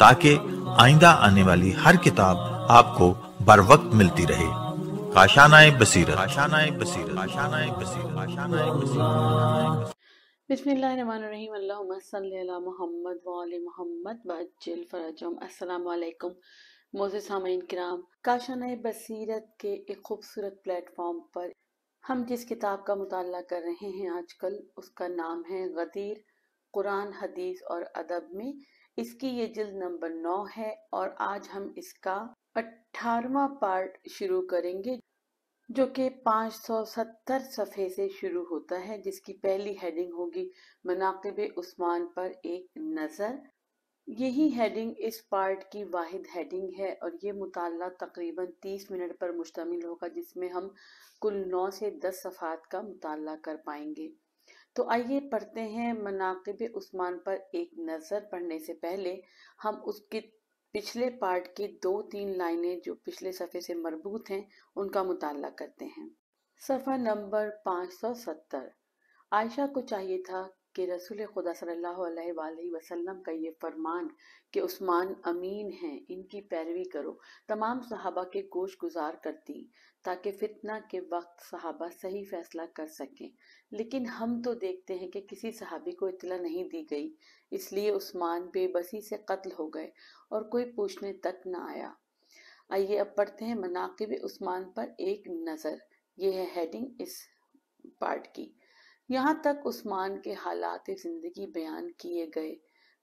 ताकि आइंदा आने वाली हर किताब आपको बर वक्त मिलती रहे काशानाए बसीरत काशानाए बसीरत काशानाए बसीरत काशानाए बसीरत बिस्मिल्लाहिर्रहमानिर्रहीम सल्ली अला मोहम्मद व मोहम्मद अस्सलाम वालेकुम काशानाए बसीरत के एक खूबसूरत प्लेटफॉर्म पर हम जिस किताब का मुताला कर रहे हैं आजकल उसका नाम है गदीर कुरान हदीस और अदब में इसकी ये जिल्द नंबर नौ है और आज हम इसका अठारवा पार्ट शुरू करेंगे जो कि 570 सफ़े से शुरू होता है जिसकी पहली हेडिंग होगी मनाकब उस्मान पर एक नज़र यही हेडिंग इस पार्ट की वाहिद हेडिंग है और ये मुताल तकरीबन 30 मिनट पर मुश्तमिल होगा जिसमें हम कुल 9 से 10 सफ़ात का मुताल कर पाएंगे तो आइए पढ़ते हैं मनाकब उस्मान पर एक नज़र पढ़ने से पहले हम उसके पिछले पार्ट की दो तीन लाइनें जो पिछले सफ़े से मरबूत हैं उनका मुताल करते हैं सफ़ा नंबर 570 आयशा को चाहिए था कि रसूल खुदा सल्लल्लाहु अलैहि वसल्लम का ये फरमान कि उस्मान अमीन हैं इनकी पैरवी करो तमाम सहाबा के कोश गुजार करती ताकि फितना के वक्त सहाबा सही फैसला कर सकें लेकिन हम तो देखते हैं कि किसी सहाबी को इतला नहीं दी गई इसलिए उस्मान बेबसी से कत्ल हो गए और कोई पूछने तक न आया आइए अब पढ़ते हैं मनाकब उस्मान पर एक नज़र ये है हेडिंग इस पार्ट की यहाँ तक उस्मान के हालात ज़िंदगी बयान किए गए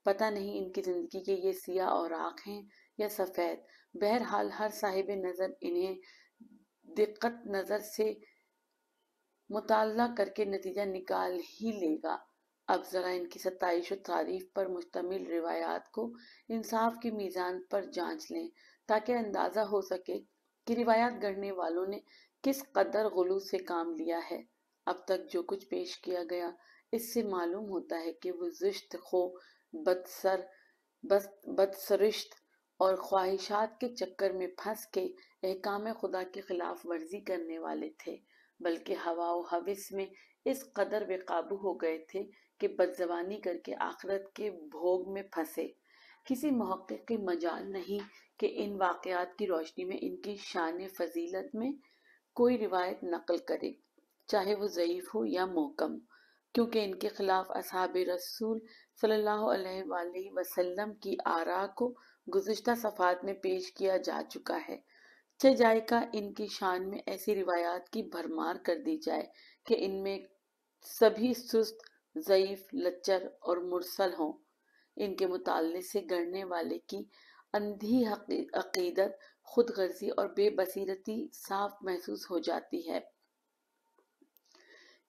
पता नहीं इनकी ज़िंदगी के ये सिया और आँख हैं या सफ़ेद बहरहाल हर साहिब नज़र इन्हें दिक्कत नज़र से मुताल करके नतीजा निकाल ही लेगा अब ज़रा इनकी सतश तारीफ पर मुश्तमिल रिवायात को इंसाफ के मीज़ान पर जांच लें ताकि अंदाज़ा हो सके कि रिवायात गढ़ने वालों ने किस कदर गलू से काम लिया है अब तक जो कुछ पेश किया गया इससे मालूम होता है कि वो जिश्त खो बदसर बस बदसरिश्त और ख्वाहिशात के चक्कर में फंस के अहकाम खुदा के खिलाफ वर्जी करने वाले थे बल्कि हवा हविस में इस कदर बेकाबू हो गए थे कि बदजबानी करके आखरत के भोग में फंसे किसी महक़ की मजाल नहीं कि इन वाकयात की रोशनी में इनकी शान फजीलत में कोई रिवायत नकल करे चाहे वो ज़यीफ़ हो या मोकम क्योंकि इनके खिलाफ असहाब रसूल सल्लल्लाहु अलैहि वसल्लम की आरा को गुज्तर सफ़ात में पेश किया जा चुका है च जायका इनकी शान में ऐसी रिवायात की भरमार कर दी जाए कि इनमें सभी सुस्त ज़यीफ़ लच्चर और मुरसल हों इनके मुताले से गढ़ने वाले की अंधी अकीदत खुद गर्जी और बेबसीरती साफ महसूस हो जाती है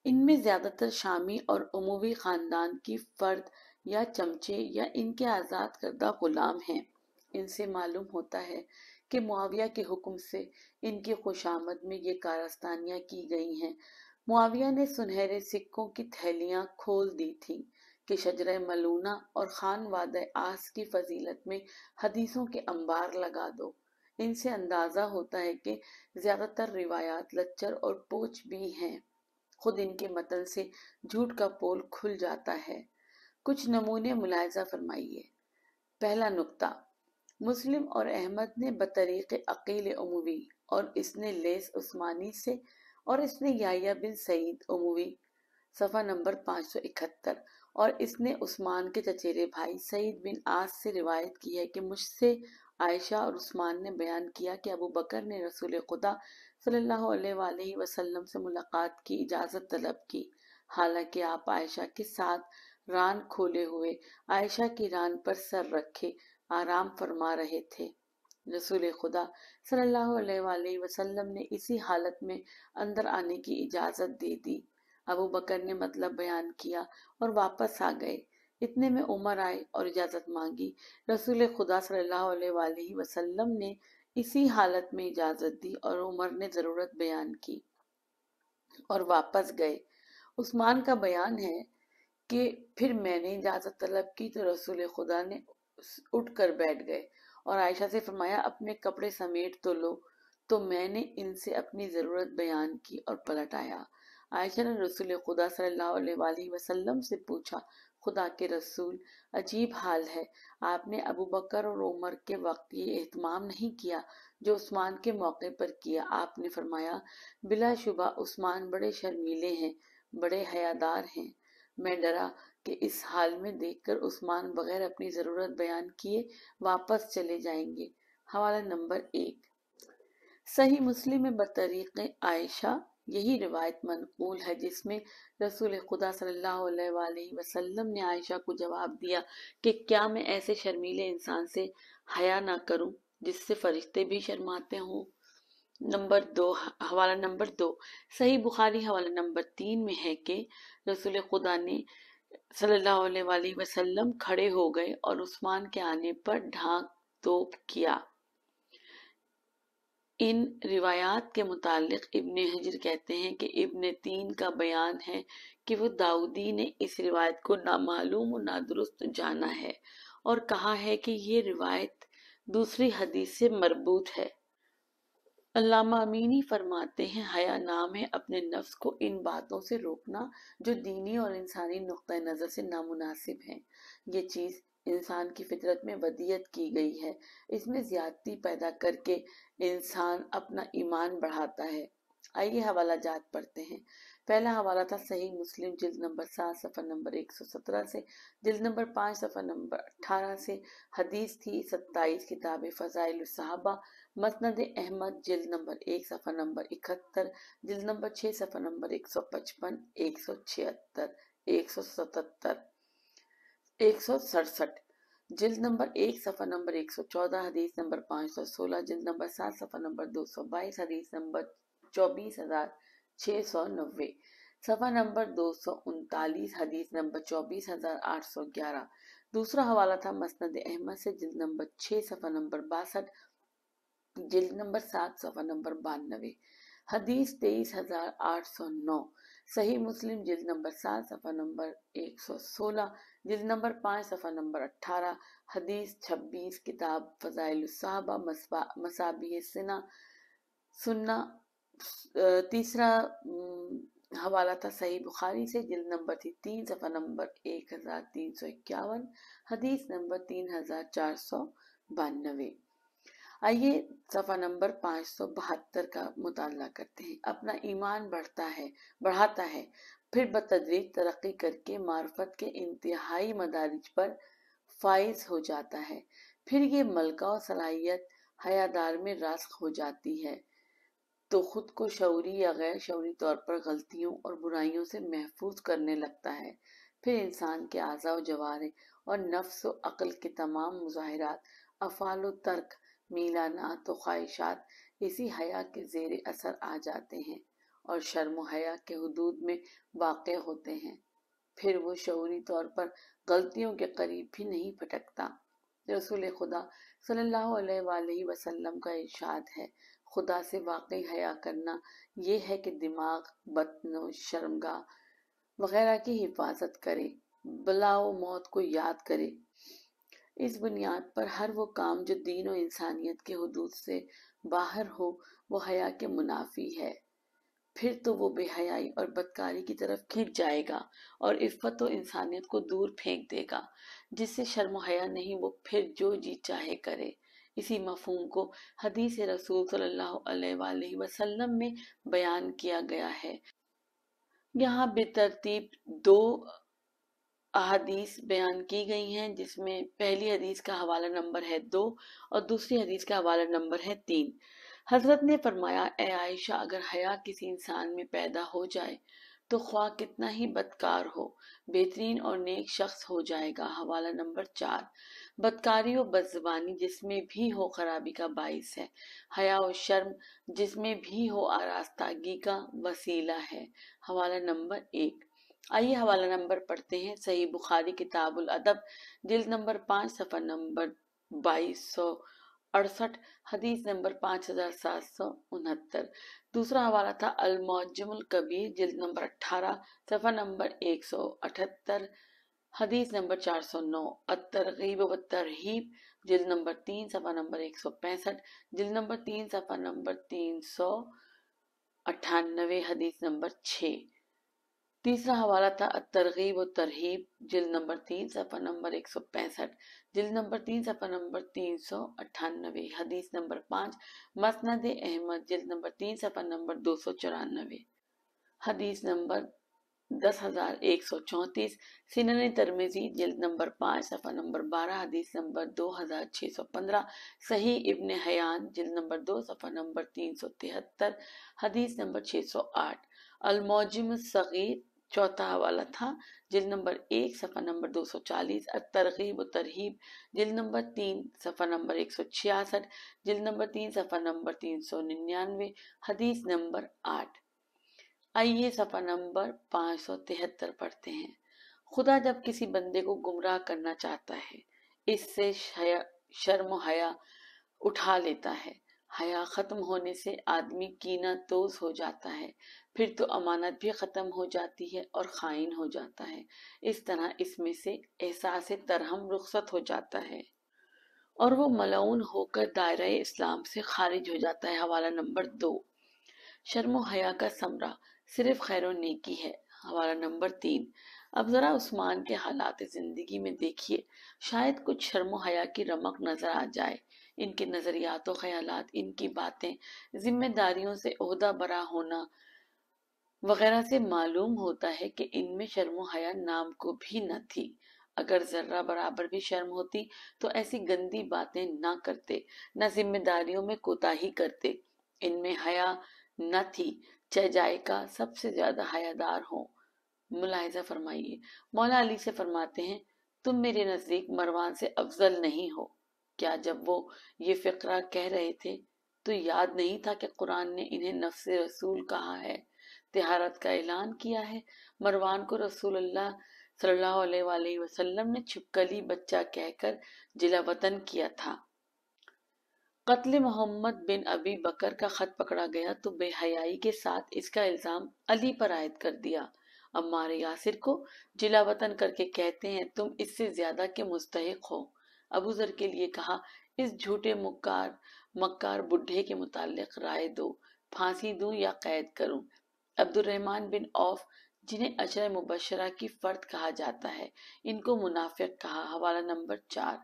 इनमें ज्यादातर शामी और उमूवी खानदान की फर्द या चमचे या इनके आज़ाद करदा गुलाम हैं इनसे मालूम होता है कि मुआविया के हुक्म से इनकी खुशामद में ये कारस्तानियाँ की गई हैं मुआविया ने सुनहरे सिक्कों की थैलियाँ खोल दी थीं कि शजर मलूना और खान वाद आस की फजीलत में हदीसों के अंबार लगा दो इनसे अंदाज़ा होता है कि ज़्यादातर रिवायात लच्चर और पोच भी हैं खुद इनके मतल से झूठ का पोल खुल जाता है कुछ नमूने मुलायजा फरमाइए पहला नुक्ता मुस्लिम और अहमद ने बतरीक़ अकील अमूवी और इसने लेस उस्मानी से और इसने याया बिन सईद अमूवी सफ़ा नंबर 571 और इसने उस्मान के चचेरे भाई सईद बिन आस से रिवायत की है कि मुझसे आयशा और उस्मान ने बयान किया कि अबू बकर ने रसूल खुदा सल्लल्लाहु अलैहि वसल्लम से मुलाकात की इजाज़त तलब की हालांकि आप आयशा के साथ रान खोले हुए आयशा की रान पर सर रखे आराम फरमा रहे थे रसूल खुदा सल्लल्लाहु अलैहि वसल्लम ने इसी हालत में अंदर आने की इजाज़त दे दी अबू बकर ने मतलब बयान किया और वापस आ गए इतने में उमर आए और इजाज़त मांगी रसूल खुदा सल्लल्लाहु अलैहि वसल्लम ने इसी हालत में इजाज़त दी और उमर ने ज़रूरत बयान की और वापस गए उस्मान का बयान है कि फिर मैंने इजाज़त तलब की तो रसूल खुदा ने उठ कर बैठ गए और आयशा से फरमाया अपने कपड़े समेट तो लो तो मैंने इनसे अपनी ज़रूरत बयान की और पलट आया आयशा ने रसूल खुदा सल्लल्लाहु अलैहि वसल्लम से पूछा खुदा के रसूल अजीब हाल है आपने अबू बकर और उमर के वक्त ये अहतमाम नहीं किया जो उस्मान के मौके पर किया आपने फरमाया बिला शुबा उस्मान बड़े शर्मीले हैं बड़े हयादार हैं मैं डरा कि इस हाल में देखकर उस्मान बगैर अपनी ज़रूरत बयान किए वापस चले जाएंगे हवाला नंबर एक सही मुस्लिम में बतरीक़ आयशा यही रिवायत मनकूल है जिसमें रसूल खुदा सल्लल्लाहु अलैहि वसल्लम ने आयशा को जवाब दिया कि क्या मैं ऐसे शर्मीले इंसान से हया ना करूं जिससे फरिश्ते भी शर्माते हों नंबर दो हवाला नंबर दो सही बुखारी हवाला नंबर तीन में है कि रसूल खुदा ने सल्लल्लाहु अलैहि वसल्लम खड़े हो गए और उस्मान के आने पर ढांक तोप किया इन रिवायात के मुतालिक इबन हजर कहते हैं कि इबन तीन का बयान है कि वो दाऊदी ने इस रिवायत को नामालूम और नादुरुस्त जाना है और कहा है कि ये रिवायत दूसरी हदीस से मरबूत है अल्लामा अमीनी फरमाते हैं हया नाम है अपने नफ्स को इन बातों से रोकना जो दीनी और इंसानी नुक़ नज़र से नामुनासिब है ये चीज़ इंसान की फितरत में वदियत की गई है इसमें ज्यादती पैदा करके इंसान अपना ईमान बढ़ाता है आइए हवाला जात पढ़ते हैं पहला हवाला था सही मुस्लिम जिल्द नंबर सात सफ़र नंबर एक सौ सत्रह से जिल्द नंबर पाँच सफ़र नंबर अठारह से हदीस थी सत्ताईस किताब फ़जाइल साहबा मसनद अहमद जिल्द नंबर एक सफ़र नंबर इकहत्तर जिल्द नंबर छः सफ़र नंबर एक सौ पचपन एक सौ छिहत्तर एक सौ सतहत्तर एक सौ सड़सठ जिल्द नंबर एक सफ़ा नंबर एक सौ चौदह हदीस नंबर पाँच सौ सोलह जिल नंबर सात सफ़ा नंबर दो सौ बाईस हदीस नंबर चौबीस हज़ार छः सौ नब्बे सफ़ा नंबर दो सौ उनतालीस हदीस नंबर चौबीस हज़ार आठ सौ ग्यारह दूसरा हवाला था मसनद अहमद से जिल्द नंबर छः सफ़ा नंबर बासठ जिल्द नंबर सात सफ़ा नंबर बानवे हदीस तेईस हज़ार आठ सौ नौ सही मुस्लिम जिल्द नंबर सात सफ़ा नंबर एक सौ सोलह जिल्द नंबर पाँच सफ़ा नंबर अट्ठारह हदीस छब्बीस किताब फजाइल साहबा मसाबी सिना सुन्ना तीसरा हवाला था सही बुखारी से जिल्द नंबर थी तीन सफ़ा नंबर एक हज़ार तीन सौ इक्यावन हदीस नंबर तीन हज़ार चार सौ बानवे आइए सफ़ा नंबर पाँच सौ बहत्तर का मुताल करते हैं अपना ईमान बढ़ता है बढ़ाता है फिर बतदरी तरक्की करके मार्फत के इंतहाई मदारज पर फाइज हो जाता है फिर ये मलका सलाहियत हयादार में रास्क हो जाती है तो खुद को शौरी या गैर शौरी तौर पर गलतियों और बुराइयों से महफूज करने लगता है फिर इंसान के आज़ा जवारे और नफ्स व अक़ल के तमाम मुजाहरात अफाल तर्क मीला ना तो ख्वाहिशात इसी हया के जेर असर आ जाते हैं और शर्म हया के हदूद में वाक़ होते हैं फिर वो शौरी तौर पर गलतियों के करीब भी नहीं भटकता रसूल खुदा सल्लल्लाहु अलैहि वसल्लम का इरशाद है खुदा से वाकई हया करना ये है कि दिमाग बतन शर्मगा वगैरह की हिफाजत करे बलाओ मौत को याद करे इस बुनियाद पर हर वो काम जो दीन और इंसानियत के हदूद से बाहर हो वो हया के मुनाफी है फिर तो वो बेहयाई और बदकारी की तरफ खींच जाएगा और इफ़्फ़त और इंसानियत को दूर फेंक देगा जिससे शर्म हया नहीं वो फिर जो जी चाहे करे इसी मफहम को हदीस रसूल सल्लल्लाहु अलैहि वसल्लम में बयान किया गया है यहाँ बेतरतीब दो अदीस बयान की गई हैं जिसमें पहली हदीस का हवाला नंबर है दो और दूसरी हदीस का हवाला नंबर है तीन हजरत ने फरमाया ए आयशा अगर हया किसी इंसान में पैदा हो जाए तो ख्वा कितना ही बदकार हो बेहतरीन और नेक शख्स हो जाएगा हवाला नंबर चार बदकारी और बदजबानी जिसमें भी हो खराबी का बायस है हया और शर्म जिसमें भी हो आरास्तागी का वसीला है हवाला नंबर एक आइए हवाला नंबर पढ़ते हैं सही बुखारी किताबुल अदब जिल नंबर पाँच सफ़र नंबर बाईस सौ अड़सठ हदीस नंबर पाँच हज़ार सात सौ उनहत्तर दूसरा हवाला था अलमौजमुल कबीर जिल नंबर अठारह सफ़र नंबर एक सौ अठहत्तर हदीस नंबर चार सौ नौ अतरगीब व तरहीब जिल नंबर तीन सफ़ा नंबर एक सौ पैंसठ जिल नंबर तीन सफ़ा नंबर तीन सौ अठानवे हदीस नंबर छः तीसरा हवाला था तरगीब व तरहीब जिल नंबर तीन सफ़ा नंबर एक सौ पैंसठ जिल नंबर तीन सफ़ा नंबर तीन सौ अट्ठानवे हदीस नंबर पाँच मसनद अहमद जिल नंबर तीन सफ़ा नंबर दो सौ चौरानवे हदीस नंबर दस हज़ार एक सौ चौंतीस सिनन तरमेजी जल्द नंबर पाँच सफ़ा नंबर बारह हदीस नंबर दो हज़ार छः सौ पंद्रह सही इब्न हयान जल्द नंबर दो सफ़ा नंबर तीन सौ तिहत्तर हदीस नंबर छः सौ आठ अलमोजम सग़ीर चौथा हवाला था जिल नंबर एक सफ़ा नंबर 240 तरगीब तरहीब जिल नंबर तीन सफ़ा नंबर एक सौ छियासठ जिल नंबर तीन सफ़ा नंबर तीन सौ निन्यानवे हदीस नंबर आठ आइए सफ़ा नंबर पाँच सौ तिहत्तर पढ़ते हैं खुदा जब किसी बंदे को गुमराह करना चाहता है इससे शर्म हया उठा लेता है हया ख़त्म होने से आदमी कीना तोज हो जाता है फिर तो अमानत भी ख़त्म हो जाती है और ख़ाइन हो जाता है इस तरह इसमें से एहसास तरहम रुखसत हो जाता है और वो मलाउन होकर दायरा इस्लाम से खारिज हो जाता है हवाला नंबर दो शर्म हया का समरा सिर्फ खैर नेकी है हवाला नंबर तीन अब ज़रा उस्मान के हालात ज़िंदगी में देखिए शायद कुछ शर्म हया की रमक नज़र आ जाए इनके नज़रियात ख्याल इनकी बातें जिम्मेदारियों से ओहदा बरा होना वगैरह से मालूम होता है कि इनमें शर्म हया नाम को भी न थी अगर जर्रा बराबर भी शर्म होती तो ऐसी गंदी बातें ना करते न जिम्मेदारियों में कोताही करते इनमें हया न थी चाहे जायका सबसे ज्यादा हयादार हो मुलाहिजा फरमाइए मौला अली से फरमाते हैं तुम मेरे नजदीक मरवान से अफजल नहीं हो क्या जब वो ये फिक्रा कह रहे थे तो याद नहीं था कि कुरान ने इन्हें नफ्स रसूल कहा है तिहारत का ऐलान किया है मरवान को रसूल अल्लाह सल्लल्लाहु अलैहि वसल्लम ने छिपकली बच्चा कहकर जिला वतन किया था कत्ल मोहम्मद बिन अबी बकर का खत पकड़ा गया तो बेहयाई के साथ इसका इल्ज़ाम अली पर आयद कर दिया अम्मार यासिर को जिला वतन करके कहते हैं तुम इससे ज्यादा के मुस्तक हो अबूजर के लिए कहा इस झूठे मुक्कार मक्कार बुढ़े के मुतालिक राय दो फांसी दूं या कैद करूं अब्दुलरहमान बिन औफ जिन्हें अशर मुबशरा की फर्द कहा जाता है इनको मुनाफिक कहा हवाला नंबर चार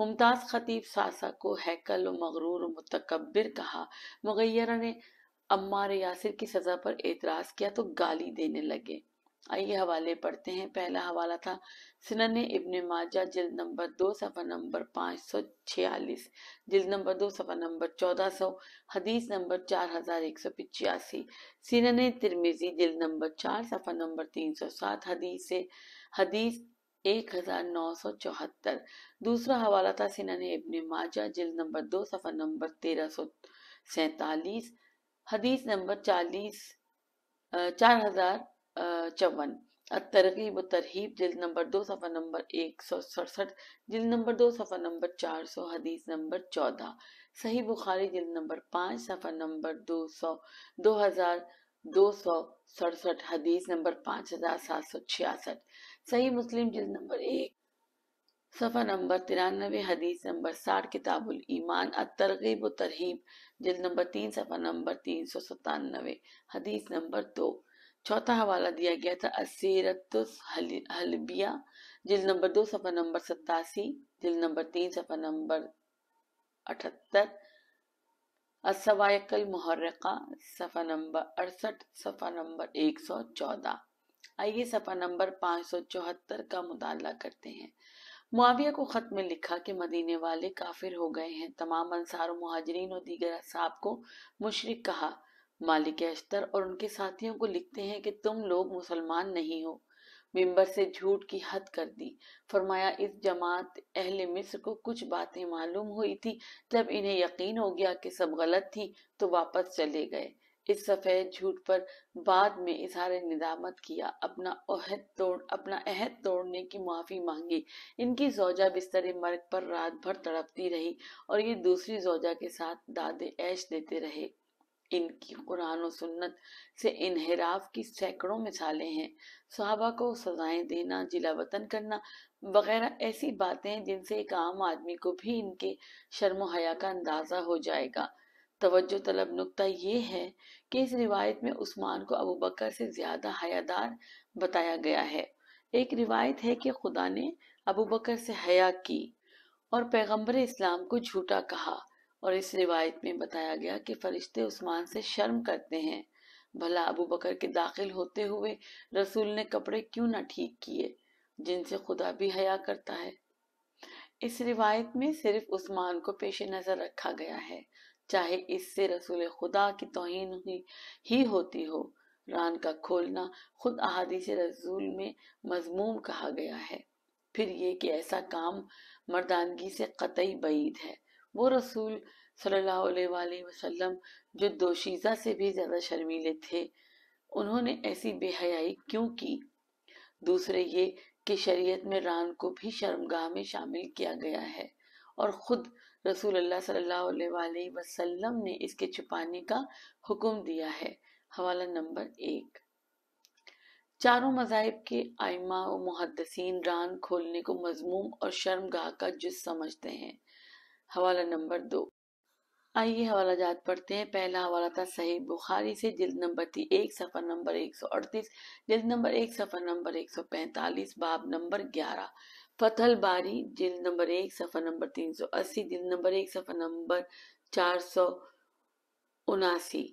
मुमताज़ खतीब सासा को हैकल मगरूर मतकबर कहा मुगैरा ने अम्मार यासिर की सज़ा पर एतराज़ किया तो गाली देने लगे आइए हवाले पढ़ते हैं पहला हवाला था सुनन इबन माजा जिल्द नंबर दो सफ़ा नंबर पाँच सौ छियालीस जिल्द नंबर दो सफ़ा नंबर चौदह सौ हदीस नंबर चार हज़ार एक सौ पिचासी सिनन तिरमिजी जिल्द नंबर चार सफ़ा नंबर तीन सौ सात हदीस से हदीस एक हजार नौ सौ चौहत्तर दूसरा हवाला था सिनन इबन माजा जिल्द नंबर दो सफ़ा नंबर तेरह सौ सैतालीस हदीस नंबर चालीस चार हज़ार चौवन तरकीब तरहीब जिल्द नंबर दो सफ़ा नंबर एक सौ सड़सठ जिल्द नंबर दो सफ़ा नंबर चार सौ हदीस नंबर चौदह सही बुखारी जिल्द नंबर पाँच सफ़ा नंबर दो सौ दो हज़ार दो सौ सड़सठ हदीस नंबर पाँच हज़ार सात सौ छियासठ सही मुस्लिम जिल्द नंबर एक सफ़ा नंबर तिरानवे हदीस नंबर साठ किताबुल ईमान तरकीब तरहीब जिल नंबर तीन सफ़ा नंबर तीन सौ सतानवे हदीस नंबर दो तो, चौथा हवाला दिया गया था असीरत हलबिया जिल नंबर दो सफा नंबर सतासी जिल नंबर तीन सफा नंबर अठहत्तर असवायकल मुहर्रका सफा नंबर अड़सठ सफा नंबर एक सौ चौदह आइए सफा नंबर पाँच सौ चौहत्तर का मुताला करते हैं मुआविया को ख़त में लिखा कि मदीने वाले काफिर हो गए हैं तमाम अंसार मुहाजरीन और दीगर असाब को मुशरक कहा मालिक अश्तर और उनके साथियों को लिखते हैं कि तुम लोग मुसलमान नहीं हो मिंबर से झूठ की हद कर दी फरमाया इस जमात अहले मिस्र को कुछ बातें मालूम हुई थी जब इन्हें यकीन हो गया कि सब गलत थी तो वापस चले गए इस सफेद झूठ पर बाद में इजहार निदामत किया अपना अहद तोड़ अपना अहद तोड़ने की माफ़ी मांगी इनकी जोजा बिस्तर मर्ग पर रात भर तड़पती रही और ये दूसरी जोजा के साथ दादे ऐश देते रहे इनकी कुरान और सुन्नत से इनहराफ की सैकड़ों मिसालें हैं सहाबा को सजाएं देना जिला वतन करना वगैरह ऐसी बातें जिनसे एक आम आदमी को भी इनके शर्म हया का अंदाज़ा हो जाएगा तवज्जो तलब नुकता ये है कि इस रिवायत में उस्मान को अबू बकर से ज़्यादा हयादार बताया गया है एक रिवायत है कि खुदा ने अबू बकर से हया की और पैगंबर इस्लाम को झूठा कहा और इस रिवायत में बताया गया कि फरिश्ते उस्मान से शर्म करते हैं भला अबू बकर के दाखिल होते हुए रसूल ने कपड़े क्यों ना ठीक किए जिनसे खुदा भी हया करता है इस रिवायत में सिर्फ उस्मान को पेश नज़र रखा गया है चाहे इससे रसूल खुदा की तोहन ही, ही होती हो रान का खोलना खुद अहादीस रसूल में मजमूम कहा गया है फिर ये कि ऐसा काम मर्दानगी से कतई बीद है वो रसूल सल्लल्लाहु अलैहि वसल्लम जो दोशीज़ा से भी ज़्यादा शर्मीले थे उन्होंने ऐसी बेहयाई क्यों की दूसरे ये कि शरीयत में रान को भी शर्मगाह में शामिल किया गया है और ख़ुद रसूल अल्लाह सल्लल्लाहु अलैहि वसल्लम ने इसके छुपाने का हुक्म दिया है हवाला नंबर एक चारों मजाहब के आइमा व मुहदसिन रान खोलने को मजमूम और शर्मगाह का जुज समझते हैं हवाला नंबर दो आइए हवाला जात पढ़ते हैं पहला हवाला था सही बुखारी से जिल्द नंबर थी एक सफ़र नंबर एक सौ अड़तीस जिल्द नंबर एक सफ़र नंबर एक सौ पैंतालीस बाब नंबर ग्यारह फतल बारी जिल्द नंबर एक सफ़र नंबर तीन सौ अस्सी जिल्द नंबर एक सफ़र नंबर चार सौ उनासी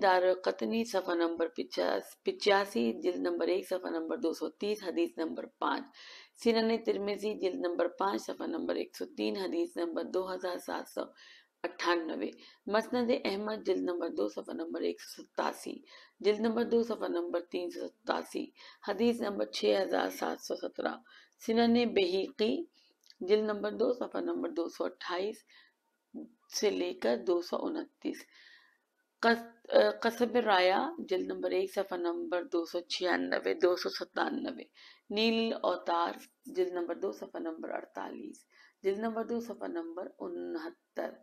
दार कतनी सफ़ा नंबर पिचास पिचासी जिल्द नंबर एक सफ़ा नंबर दो सौ तीस हदीस नंबर पाँच सिनन तिरमिजी जिल नंबर पाँच सफ़ा नंबर एक सौ तीन हदीस नंबर दो हज़ार सात सौ अट्ठानबे मसनद अहमद जिल नंबर दो सफ़ा नंबर एक सौ सतासी जिल नंबर दो सफ़ा नंबर तीन सौ सतासी हदीस नंबर छः हज़ार सात सौ सत्रह सिनन बेहीकी जिल नंबर दो सफ़ा नंबर दो सौ अट्ठाईस से लेकर दो सौ उनतीस कसब राया जिल नंबर एक सफ़ा नंबर दो सौ छियानबे दो सौ सतानबे नील अवतार जिल नंबर दो सफा नंबर अड़तालीस जिल नंबर दो सफा नंबर उनहत्तर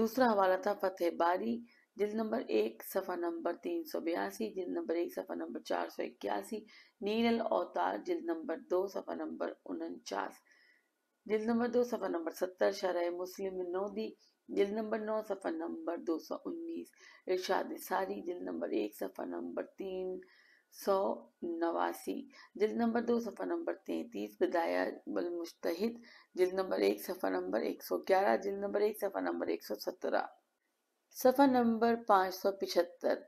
दूसरा हवाला था फतेह बारी जिल नंबर एक सफ़ा नंबर तीन सौ बयासी जिल नंबर एक सफ़ा नंबर चार सौ इक्यासी नीरल अवतार जिल नंबर दो सफ़ा नंबर उनचास जिल नंबर दो सफ़ा नंबर सत्तर शरह मुस्लिम नोदी जिल नंबर नौ सफ़ा नंबर दो सौ उन्नीस इर्शाद सारी जिल नंबर एक सफ़ा नंबर तीन सौ नवासी जल्द नंबर दो सफ़ा नंबर तैंतीस बदाया बलमुश्तहिद जल्द नंबर एक सफ़ा नंबर एक सौ ग्यारह जल्द नंबर एक सफ़ा नंबर एक सौ सत्रह सफ़ा नंबर पाँच सौ पिछहत्तर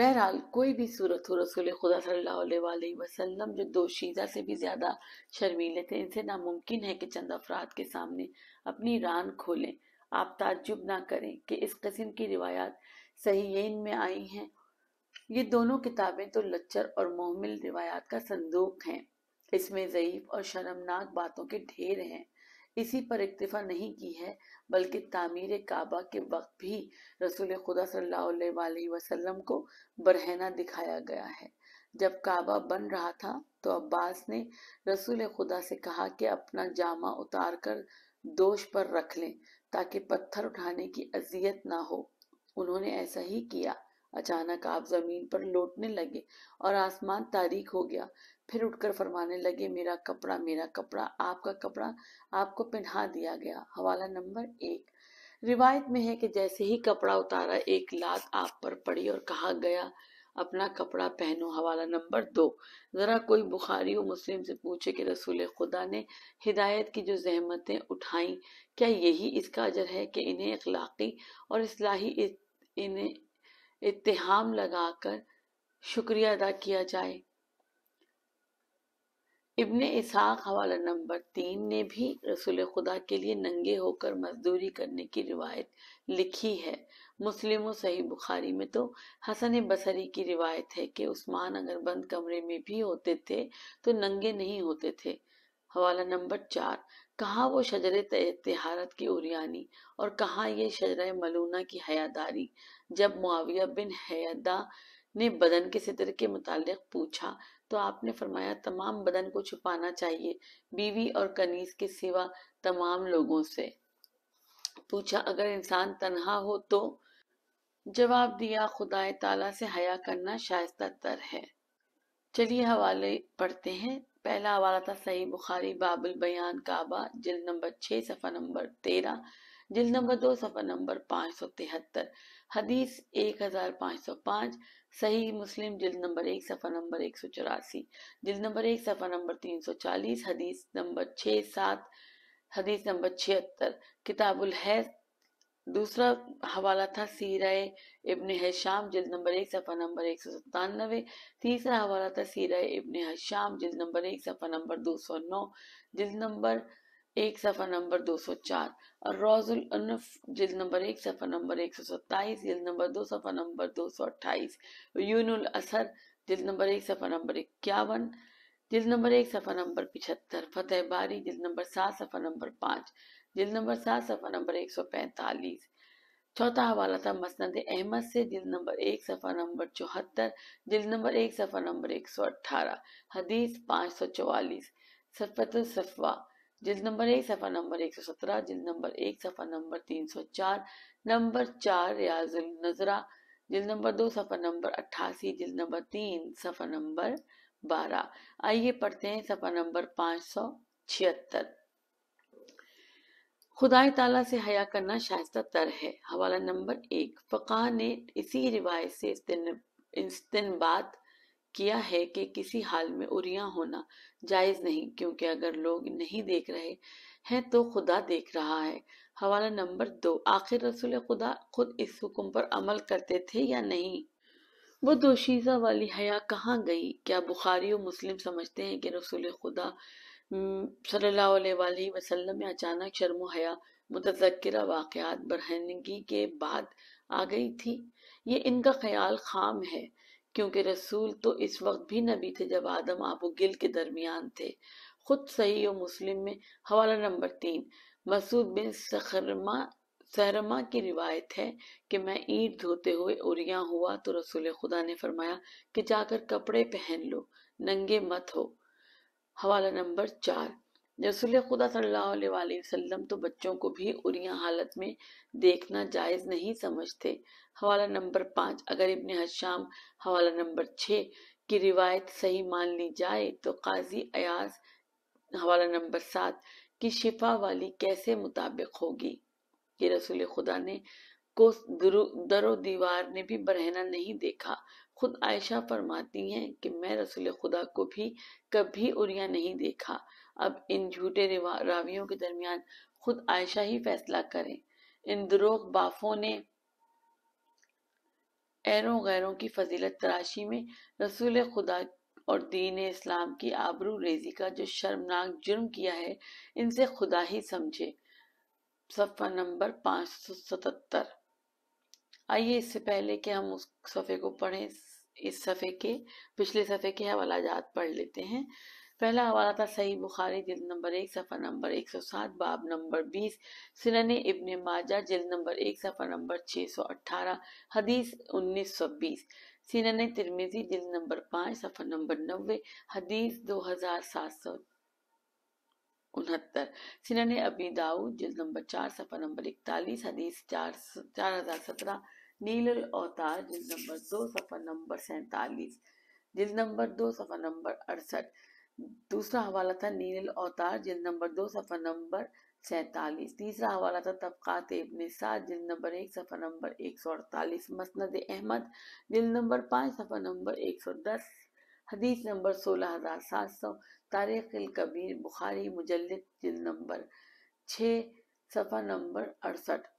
बहरहाल कोई भी सूरत हो रसूल खुदा सल्लल्लाहु वसल्लम जो दो शीजा से भी ज़्यादा शर्मीले थे इनसे नामुमकिन है कि चंद अफराद के सामने अपनी रान खोलें आप ताज्जुब ना करें कि इस कस्म की रिवायात सही में आई हैं ये दोनों किताबें तो लच्चर और मोहमिल रिवायात का संदूक हैं इसमें ज़यीफ और शर्मनाक बातों के ढेर हैं इसी पर इक्तफा नहीं की है बल्कि तामीर काबा के वक्त भी रसूल खुदा सल्लल्लाहु वसल्लम को बरहना दिखाया गया है जब काबा बन रहा था तो अब्बास ने रसूल खुदा से कहा कि अपना जामा उतार कर दोष पर रख लें ताकि पत्थर उठाने की अजियत ना हो उन्होंने ऐसा ही किया अचानक आप जमीन पर लौटने लगे और आसमान तारीख हो गया फिर उठकर फरमाने लगे मेरा कपड़ा मेरा कपड़ा आपका कपड़ा आपको पहना दिया गया हवाला नंबर एक रिवायत में है कि जैसे ही कपड़ा उतारा एक लात आप पर पड़ी और कहा गया अपना कपड़ा पहनो हवाला नंबर दो ज़रा कोई बुखारी और मुस्लिम से पूछे कि रसूल खुदा ने हिदायत की जो जहमतें उठाई क्या यही इसका अजर है कि इन्हें अखलाक़ी और इसलाही इन्हें इत्तेहाम लगाकर शुक्रिया अदा किया जाए इब्ने इसहाक हवाला नंबर तीन ने भी रसूल खुदा के लिए नंगे होकर मजदूरी करने की रिवायत लिखी है मुस्लिम सही बुखारी में तो हसन बसरी की रिवायत है कि उस्मान अगर बंद कमरे में भी होते थे तो नंगे नहीं होते थे हवाला नंबर चार कहा वो शजर तिहारत की उरियानी और कहा ये शजर मलूना की हयादारी जब मुआविया बिन हैदा ने बदन के सितर के मुतालिक पूछा तो आपने फरमाया तमाम बदन को छुपाना चाहिए बीवी और कनीज के सिवा तमाम लोगों से पूछा अगर इंसान तनहा हो तो जवाब दिया खुदाए ताला से हया करना शायस्ता तर है चलिए हवाले पढ़ते हैं पहला हवाला था सही बुखारी बाबुल बयान काबा जिल नंबर छः सफ़ा नंबर तेरह जिल नंबर दो सफ़ा नंबर पाँच सौ तिहत्तर हदीस एक हज़ार पाँच सौ पाँच सही मुस्लिम जिल नंबर एक सफ़ा नंबर एक सौ चौरासी जिल नंबर एक सफ़ा नंबर तीन सौ चालीस हदीस नंबर छः सात हदीस नंबर छिहत्तर किताबुल हैज दूसरा हवाला था सीराय इबन हशाम जल्द नंबर एक सफ़ा नंबर एक सौ सत्तानवे तीसरा हवाला था सीराय इबन हशाम जल्द नंबर एक सफ़ा नंबर दो सौ नौ जल्द नंबर एक सफ़ा नंबर दो सौ चार और रोजुल अनफ जल्द नंबर एक सफ़ा नंबर एक सौ सत्ताईस जल्द नंबर दो सफ़ा नंबर दो सौ अट्ठाईस यूनुल असर जल्द नंबर एक सफ़ा नंबर इक्यावन जल्द नंबर एक सफ़ा नंबर पिछहत्तर फतेह बारी जल्द नंबर सात सफ़ा नंबर पाँच जिल नंबर सात सफ़ा नंबर एक सौ पैंतालीस चौथा हवाला था मसनद अहमद से जिल नंबर एक सफ़ा नंबर चौहत्तर जिल नंबर एक सफ़ा नंबर एक सौ अट्ठारह हदीस पाँच सौ चवालीस सफ़तुलसफ़ा जिल नंबर एक सफ़ा नंबर एक सौ सत्रह जिल नंबर एक सफ़ा नंबर तीन सौ चार नंबर चार रियाजुल नजरा जिल नंबर दो सफ़ा नंबर अट्ठासी जिल नंबर तीन सफ़ा नंबर बारह आइए पढ़ते हैं सफ़ा नंबर पाँच सौ छिहत्तर खुदा ताला से हया करना शायस्ता तर है हवाला नंबर एक फ़क़ा ने इसी रिवायत से इस्तनबाद किया है कि किसी हाल में उरिया होना जायज़ नहीं क्योंकि अगर लोग नहीं देख रहे हैं तो खुदा देख रहा है हवाला नंबर दो आखिर रसूल खुदा खुद इस हुक्म पर अमल करते थे या नहीं वो दोशीज़ा वाली हया कहाँ गई क्या बुखारी और मुस्लिम समझते हैं कि रसूल खुदा हम्म, सल्लल्लाहु वसल्लम में अचानक शर्म हया मुतजक्रा वाक़ात बरहनगी के बाद आ गई थी ये इनका ख्याल खाम है क्योंकि रसूल तो इस वक्त भी नबी थे जब आदम आबो गिल के दरमियान थे खुद सही और मुस्लिम में हवाला नंबर तीन मसूद बिन सखरमा सहरमा की रिवायत है कि मैं ईट धोते हुए उरिया हुआ तो रसूल खुदा ने फरमाया कि जाकर कपड़े पहन लो नंगे मत हो हवाला नंबर चार रसूल खुदा सल्लल्लाहु अलैहि वसल्लम तो बच्चों को भी उरिया हालत में देखना जायज़ नहीं समझते हवाला नंबर पाँच अगर इबन हशाम हवाला नंबर छः की रिवायत सही मान ली जाए तो काजी अयाज हवाला नंबर सात की शिफा वाली कैसे मुताबिक होगी कि रसूल खुदा ने को दरो दीवार ने भी बरहना नहीं देखा खुद आयशा फरमाती हैं कि मैं रसूल खुदा को भी कभी उरिया नहीं देखा अब इन झूठे रावियों के दरमियान खुद आयशा ही फैसला करें इन दरोग बाफों ने एरों गैरों की फजीलत तराशी में रसूल खुदा और दीन इस्लाम की आबरू रेजी का जो शर्मनाक जुर्म किया है इनसे खुदा ही समझे सफ़ा नंबर पांच सौ सतर आइए इससे पहले कि हम उस सफ़े को पढ़ें इस सफ़े के पिछले सफ़े के हवाला जात पढ़ लेते हैं पहला हवाला था सही बुखारी जिल नंबर एक सफ़ा नंबर 107 बाब नंबर 20 सुनन इबन माजा जिल नंबर एक सफ़ा नंबर 618 हदीस 1920 सिनन तिरमिजी जिल नंबर पाँच सफ़ा नंबर नब्बे हदीस दो हज़ार सात सौ उनहत्तर सिनन अबी दाऊद जिल नंबर चार सफ़ा नंबर इकतालीस हदीस चार चार हज़ार सत्रह नील अवतार जिल नंबर दो सफा नंबर सैतालीस जिल नंबर दो सफा नंबर अड़सठ दूसरा हवाला था नील अवतार जिल नंबर दो सफा नंबर सैतालीस तीसरा हवाला था तबक़ात इबन सात जिल नंबर एक सफ़ा नंबर एक सौ अड़तालीस मसनद अहमद जिल नंबर पाँच सफ़ा नंबर एक सौ दस हदीस नंबर सोलह हज़ार सात सौ तारीख कबीर बुखारी मुजल्द जिल नंबर छः सफ़ा नंबर अड़सठ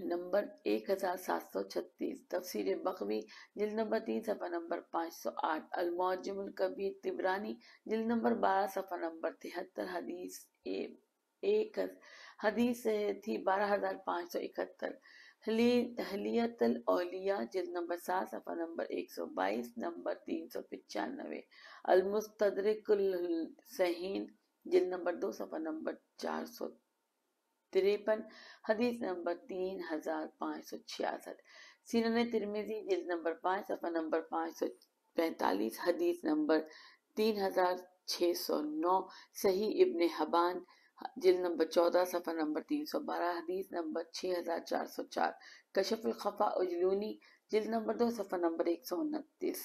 नंबर एक हजार सात सौ छत्तीस तफसीर बखवी जिल नंबर तीन सफा नंबर पाँच सौ आठ अलमौजमुल कबीर तिबरानी जिल नंबर बारह सफा नंबर तिहत्तर हदीस ए एक हदीस थी बारह हजार पाँच सौ इकहत्तर हलियतल नंबर सात सफ़ा नंबर एक सौ बाईस नंबर तीन सौ पचानवे अलमुस्तरकुल सहीन नंबर दो सफ़ा नंबर चार सौ तिरपन हदीस नंबर तीन हजार पाँच सौ छियासठ सीन तिरमिजी जिल नंबर पाँच सफ़ा नंबर पाँच सौ पैंतालीस हदीस नंबर तीन हजार छः सौ नौ सही इबन हबान जिल नंबर चौदह सफ़ा नंबर तीन सौ बारह हदीस नंबर छः हज़ार चार सौ चार कशफ़लखफ़ा उजलूनी जिल नंबर दो सफ़ा नंबर एक सौ उनतीस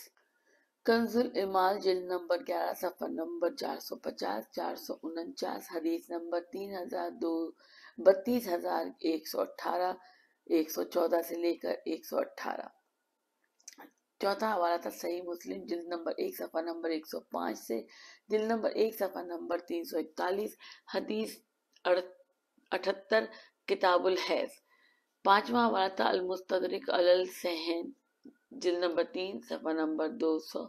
कंजुल इमाल जिल नंबर ग्यारह सफ़ा नंबर चार सौ पचास चार सौ उनचास हदीस नंबर तीन हज़ार दो बत्तीस हजार एक सौ अठारह एक सौ चौदह से लेकर एक सौ अठारह चौथा हवाला था सही मुस्लिम जिल नंबर एक सफ़ा नंबर एक सौ पांच से जिल नंबर एक सफ़ा नंबर तीन सौ इकतालीस हदीस अठहत्तर किताबुल हैज पांचवा हवाला था अलमुस्तरक अल सहन जिल नंबर तीन सफ़ा नंबर दो सौ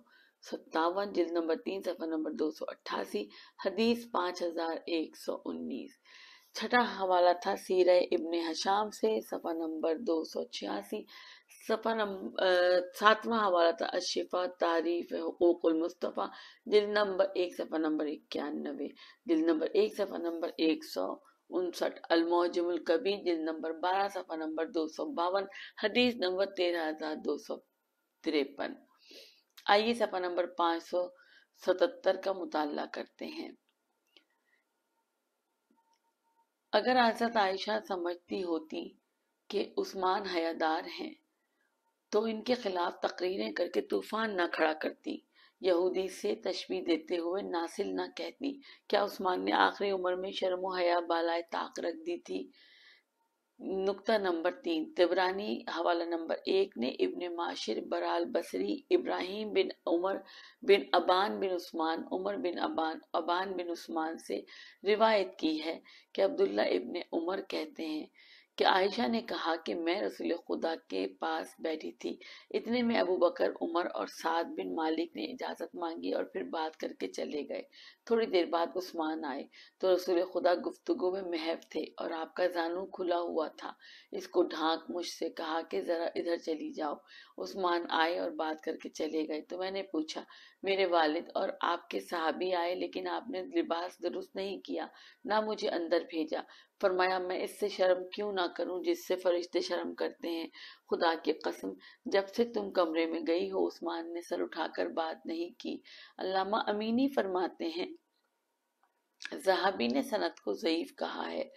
सत्तावन जिल नंबर तीन सफ़ा नंबर दो सौ अट्ठासी हदीस पांच हज़ार एक सौ उन्नीस छठा हवाला था सीर इबन हशाम से सफ़ा नंबर दो सौ छियासी सफ़ा नंबर सातवां हवाला था अशिफा तारीफ हकूक़ुलमस्तफ़ा दिल नंबर एक सफ़ा नंबर इक्यानवे दिल नंबर एक सफ़ा नंबर एक सौ उनसठ अलमोजमकबीर दिल नंबर बारह सफ़ा नंबर दो सौ बावन हदीस नंबर तेरह हज़ार दो सौ तिरपन आइए सफ़ा नंबर पाँच सौ सतहत्तर का मुताल करते हैं अगर आज़ाद आयशा समझती होती कि उस्मान हयादार हैं तो इनके खिलाफ तकरीरें करके तूफान ना खड़ा करती यहूदी से तशबी देते हुए नासिल ना कहती क्या उस्मान ने आखिरी उम्र में शर्म हया बालाए ताक रख दी थी नुक्ता नंबर तीन तिबरानी हवाला नंबर एक ने इबन माशिर बराल बसरी इब्राहिम बिन उमर बिन अबान बिन उस्मान उमर बिन अबान अबान बिन उस्मान से रिवायत की है कि अब्दुल्ला इबन उमर कहते हैं कि आयशा ने कहा कि मैं रसूल खुदा के पास बैठी थी इतने में अबू बकर उमर और साद बिन मालिक ने इजाज़त मांगी और फिर बात करके चले गए थोड़ी देर बाद उस्मान आए तो रसूल खुदा गुफ्तगु में महव थे और आपका जानू खुला हुआ था इसको ढांक मुझसे कहा कि ज़रा इधर चली जाओ उस्मान आए और बात करके चले गए तो मैंने पूछा मेरे वालिद और आपके साहबी आए लेकिन आपने लिबास दुरुस्त नहीं किया ना मुझे अंदर भेजा फरमाया मैं इससे शर्म क्यों ना करूं जिससे फरिश्ते शर्म करते हैं खुदा की कसम जब से तुम कमरे में गई हो उस्मान ने सर उठाकर बात नहीं की अल्लामा अमीनी फरमाते हैं जहाबी ने सनत को ज़यीफ कहा है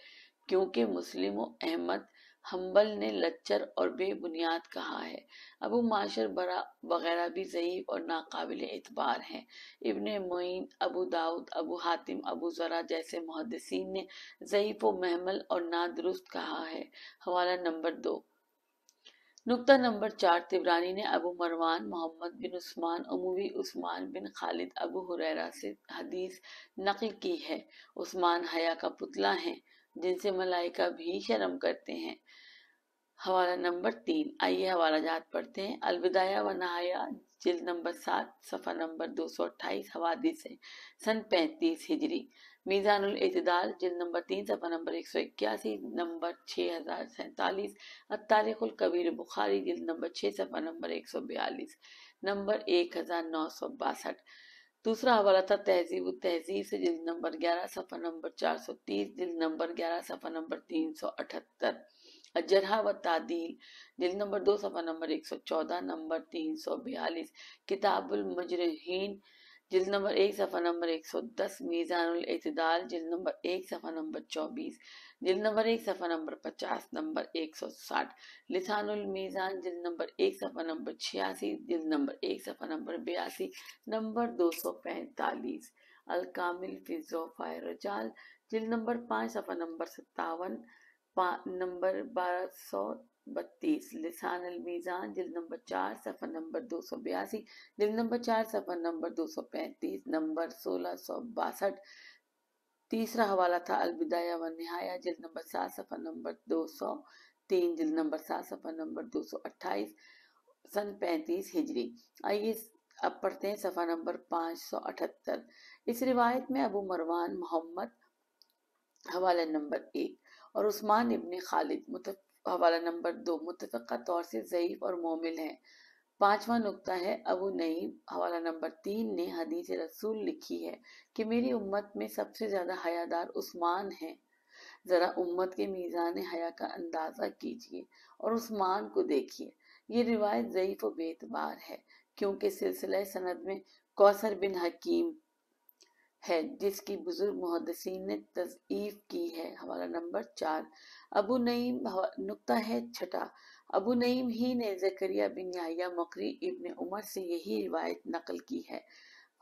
क्योंकि मुस्लिम अहमद हम्बल ने लच्चर और बेबुनियाद कहा है अबू माशर बरा वगैरह भी ज़यीफ़ और नाकबिल एतबार हैं इबन मोइन अबू दाऊद अबू हातिम अबू ज़रा जैसे मुहदसिन ने ज़यीफ़ व महमल और नादुरुस्त कहा है हवाला नंबर दो नुकता नंबर चार तिबरानी ने अबू मरवान मोहम्मद बिन उस्मान उमूवी उस्मान बिन खालिद अबू हुरैरा से हदीस नकल की है उस्मान हया का पुतला है जिनसे मलाइका भी शर्म करते हैं हवाला नंबर तीन आइए हवाला जात पढ़ते हैं अलविदाया व नहाया जिल नंबर सात सफ़ा नंबर दो सौ अट्ठाईस हवादी से सन पैंतीस हिजरी मीज़ानुल इतदाल जिल नंबर तीन सफ़ा नंबर एक सौ इक्यासी नंबर छः हज़ार सैंतालीस अतारिकुल कबीर बुखारी जिल नंबर छः सफ़ा नंबर एक सौ बयालीस नंबर एक हज़ार नौ सौ बासठ दूसरा हवाला था तहजीब तहजीब से जिल नंबर ग्यारह सफ़ा नंबर चार सौ तीस जिल नंबर ग्यारह सफ़ा नंबर तीन सौ अठहत्तर अजरहा व तादील जिल नंबर दो सफ़ा नंबर एक सौ चौदह नंबर तीन सौ बयालीस किताबुल मजरहीन जिल नंबर एक सफ़ा नंबर एक सौ दस मीज़ानुल जिल नंबर एक सफ़ा नंबर चौबीस जिल नंबर एक सफ़ा नंबर पचास नंबर एक सौ साठ लिसानुल मीज़ान जिल नंबर एक सफ़ा नंबर छियासी जिल नंबर एक सफ़ा नंबर बयासी नंबर दो सौ पैंतालीस अलकामिल फिजोफ़ा रजाल जिल नंबर पाँच सफ़ा नंबर सत्तावन नंबर बारह सौ बत्तीस लिसान अलमीज़ान जिल नंबर चार सफ़ा नंबर दो सौ बयासी जिल नंबर चार सफ़ा नंबर दो सौ पैंतीस नंबर सोलह सौ बासठ तीसरा हवाला था अलविदाया व नहाया जल्द नंबर सात सफर नंबर दो सौ तीन जल्द नंबर सात सफर नंबर दो सौ अट्ठाईस सन पैंतीस हिजरी आइए अब पढ़ते हैं सफ़ा नंबर पाँच सौ अठहत्तर इस रिवायत में अबू मरवान मोहम्मद हवाला नंबर एक और उस्मान इबन खालिद मुतफ हवाला नंबर दो मुतफ़ा तौर से ज़यीफ़ और मोमिल हैं पांचवा नुकता है अबू नईम हवाला नंबर तीन ने हदीस रसूल लिखी है कि मेरी उम्मत में सबसे ज़्यादा हयादार उस्मान है ज़रा उम्मत के मीज़ान हया का अंदाज़ा कीजिए और उस्मान को देखिए ये रिवायत ज़यीफ़ व बेतबार है क्योंकि सिलसिला सनद में कौसर बिन हकीम है जिसकी बुजुर्ग मुहदसिन ने तजीफ की है हवाला नंबर चार अबू नईम नुकता है छठा अबू नईम ही ने जकरिया बिन याहिया मकरी इब्न उमर से यही रिवायत नकल की है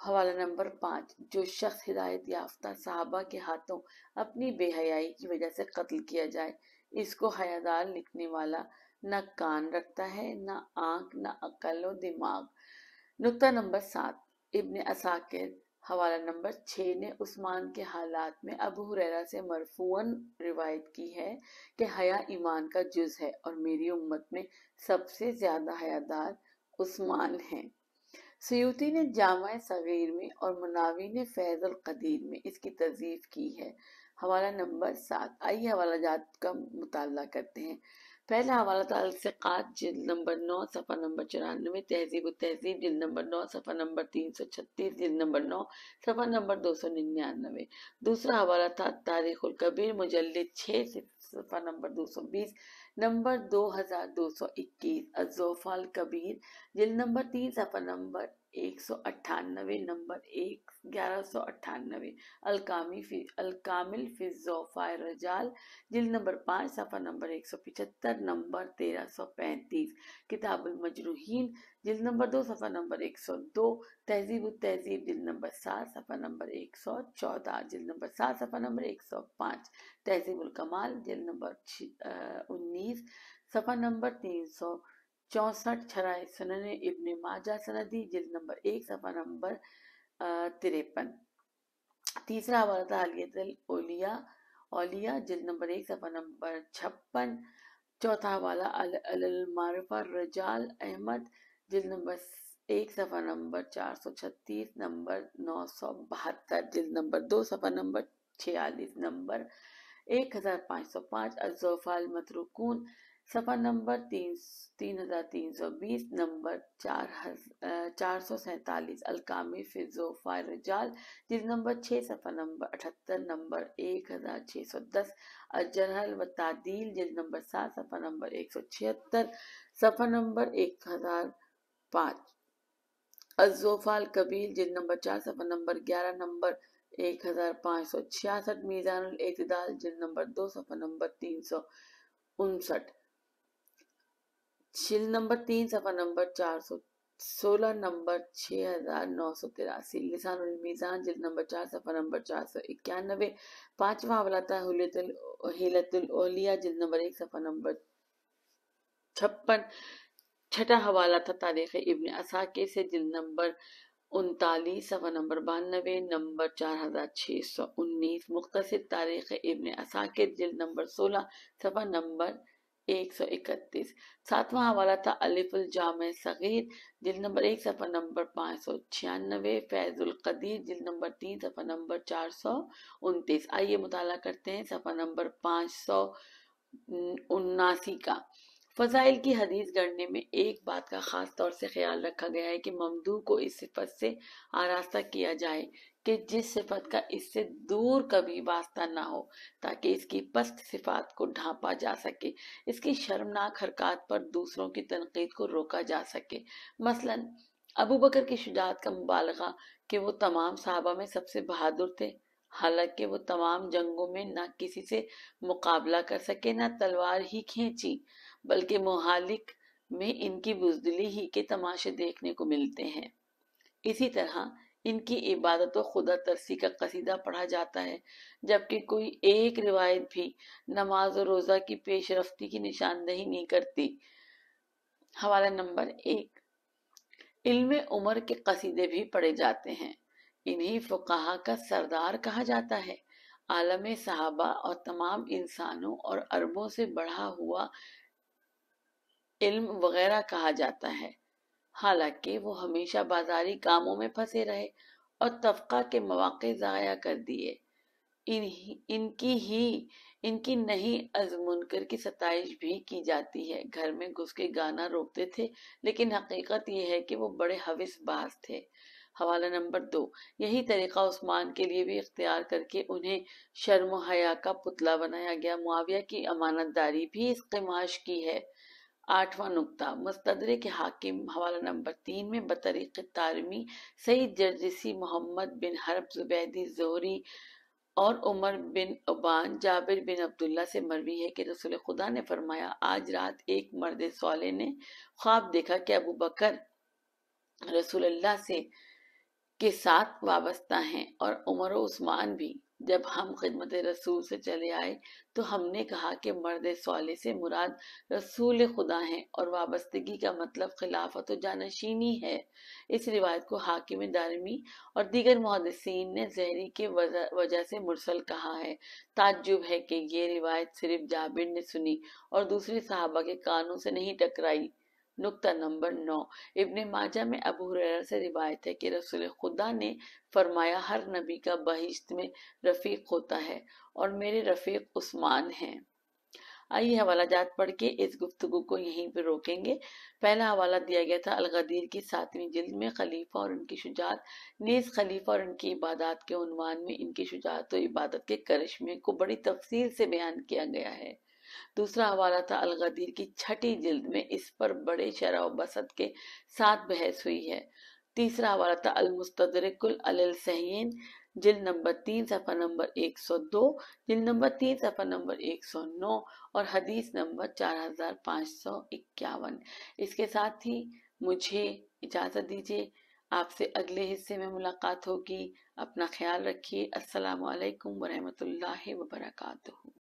हवाला नंबर पाँच जो शख्स हिदायत याफ्ता साहबा के हाथों अपनी बेहयाई की वजह से कत्ल किया जाए इसको हयादार लिखने वाला न कान रखता है न आंख न अकल और दिमाग नुक्ता नंबर सात इब्न असाकिर हवाला नंबर छः ने उस्मान के हालात में अबू हुरैरा से मरफून रिवायत की है कि हया ईमान का जुज है और मेरी उम्मत में सबसे ज़्यादा हयादार उस्मान हैं सयूती ने जामा सगीर में और मुनावी ने फैजल कदीर में इसकी तजीफ की है हवाला नंबर सात आइए हवाला जात का मुताला करते हैं पहला हवाला था अलसिकात जिल नंबर नौ सफ़ा नंबर चौरानवे तहजीब तहजीब जिल नंबर नौ सफ़ा नंबर तीन सौ छत्तीस जिल नंबर नौ सफ़ा नंबर दो सौ निन्यानवे दूसरा हवाला था तारीख़ुल कबीर मुजल छः सफ़ा नंबर दो सौ बीस नंबर दो हज़ार दो सौ इक्कीस अजोफ़ाल कबीर जिल नंबर तीन सफ़ा नंबर एक सौ अट्ठानवे नंबर एक ग्यारह सौ अट्ठानवे अलकामी फिज अलकामिल रजाल जिल नंबर पाँच सफ़ा नंबर एक सौ पिछहत्तर नंबर तेरह सौ पैंतीस किताबुल मजरूहीन जिल नंबर दो सफ़ा नंबर एक सौ दो तहजीब तहजीब जिल नंबर सात सफ़ा नंबर एक सौ चौदह जिल नंबर सात सफ़ा नंबर एक सौ पाँच तहजीबुल कमाल जिल नंबर उन्नीस सफ़ा नंबर तीन सौ चौंसठ छराय सुन इबन माजा सनदी जिल नंबर एक सफ़ा नंबर तिरपन तीसरा हवाला था हलियतल ओलिया ओलिया जिल नंबर एक सफ़ा नंबर छप्पन चौथा हवाला अल अलमारफा रजाल अहमद जिल नंबर एक सफ़ा नंबर चार सौ छत्तीस नंबर नौ सौ बहत्तर जिल नंबर दो सफ़ा नंबर छियालीस नंबर एक हज़ार पाँच सौ पाँच अजोफाल मतरुकून सफ़ा नंबर तीन तीन हज़ार तीन सौ बीस नंबर चार हज चार सौ सैंतालीस अलकामिर फिजोफा रजाल जिस नंबर छः सफ़ा नंबर अठहत्तर नंबर एक हज़ार छः सौ दस अजरहल व तादील जिस नंबर सात सफ़ा नंबर एक सौ छिहत्तर सफ़ा नंबर एक हज़ार पाँच अजोफाल कबील जिस नंबर चार सफ़ा नंबर ग्यारह नंबर एक हज़ार पाँच सौ छियासठ मीज़ानुल जिस नंबर दो सफ़ा नंबर तीन सौ उनसठ छिल नंबर तीन सफ़ा नंबर चार सौ सोलह नंबर छः हज़ार नौ सौ तिरासी लिसान मीज़ान जिल नंबर चार सफ़ा नंबर चार सौ इक्यानवे पाँचवा हवलाता हिलतुलिया जिल नंबर एक सफ़ा नंबर छप्पन छठा हवाला था तारीख इबन असाके से जिल नंबर उनतालीस सफ़ा नंबर बानवे नंबर चार हज़ार छः सौ उन्नीस मुख्तर तारीख इबन असाके जिल नंबर सोलह सफ़ा नंबर एक सौ इकतीस सातवां हवाला था अलिफुल जाम सगीर जिल नंबर एक सफर नंबर पाँच सौ छियानवे फैज़ुल कदीर जिल नंबर तीन सफर नंबर चार सौ उनतीस आइए मुताला करते हैं सफर नंबर पाँच सौ उन्नासी का फ़ज़ाइल की हदीस गढ़ने में एक बात का ख़ास तौर से ख्याल रखा गया है कि ममदू को इस सिफत से आरास्ता किया जाए कि जिस सिफत का इससे दूर कभी वास्ता ना हो ताकि इसकी पस्त सिफात को ढांपा जा सके इसकी शर्मनाक हरकत पर दूसरों की तनकीद को रोका जा सके मसलन अबू बकर की शुजात का मुबालगा कि वो तमाम साहबा में सबसे बहादुर थे हालांकि वो तमाम जंगों में ना किसी से मुकाबला कर सके ना तलवार ही खींची बल्कि मोहालिक में इनकी बुजदली ही के तमाशे देखने को मिलते हैं इसी तरह इनकी इबादत व खुदा तरसी का कसीदा पढ़ा जाता है जबकि कोई एक रिवायत भी नमाज और रोज़ा की पेश रफ्ती की निशानदही नहीं करती हवाला नंबर एक इल्म उमर के कसीदे भी पढ़े जाते हैं इन्हीं फुकाहा का सरदार कहा जाता है आलम सहाबा और तमाम इंसानों और अरबों से बढ़ा हुआ इल्म वगैरह कहा जाता है हालांकि वो हमेशा बाजारी कामों में फंसे रहे और तबका के मौके ज़ाया कर दिए इनकी ही इनकी नहीं अजमुनकर की सताइश भी की जाती है घर में घुस के गाना रोकते थे लेकिन हकीकत यह है कि वो बड़े हविस बाज थे हवाला नंबर दो यही तरीका उस्मान के लिए भी इख्तियार करके उन्हें शर्म हया का पुतला बनाया गया मुआविया की अमानतदारी भी इस्तेमाश की है आठवां नुकता मुस्तदरे के हाकिम हवाला नंबर तीन में बतरीक तारमी सईद जर्जिसी मोहम्मद बिन हरब जुबैदी जोहरी और उमर बिन अबान जाबिर बिन अब्दुल्ला से मरवी है कि रसूल खुदा ने फरमाया आज रात एक मर्द सौले ने ख्वाब देखा कि अबू बकर रसूलुल्लाह से के साथ वाबस्ता हैं और उमर उस्मान भी जब हम खिदमत रसूल से चले आए तो हमने कहा कि मर्द सौले से मुराद रसूल खुदा है और वाबस्तगी का मतलब खिलाफत जानशीनी है इस रिवायत को हाकिम दारमी और दीगर मुहदसिन ने जहरी के वजह से मुरसल कहा है ताजुब है कि ये रिवायत सिर्फ जाबिर ने सुनी और दूसरे साहबा के कानों से नहीं टकराई नुकता नंबर नौ इबन माजा में अबू हुरैरा से रिवायत है कि रसूल खुदा ने फरमाया हर नबी का बहिश्त में रफ़ीक होता है और मेरे रफ़ीक उस्मान हैं आइए हवाला जात पढ़ के इस गुफ्तगु को यहीं पर रोकेंगे पहला हवाला दिया गया था अलगदीर की सातवीं जिल्द में खलीफा और उनकी शुजात नीज खलीफा और उनकी इबादत के उन्वान में इनकी शुजात और इबादत के करिश्मे को बड़ी तफसील से बयान किया गया है दूसरा हवाला था अलगदीर की छठी जिल्द में इस पर बड़े शराब बसत के साथ बहस हुई है तीसरा हवाला था अलमुस्तरकुल अलसहन जिल नंबर तीन सफ़ा नंबर 102 जिल नंबर तीन सफ़ा नंबर 109 और हदीस नंबर 4551 इसके साथ ही मुझे इजाज़त दीजिए आपसे अगले हिस्से में मुलाकात होगी अपना ख्याल रखिए अस्सलाम वालेकुम वरहमतुल्लाहि वबरकatuh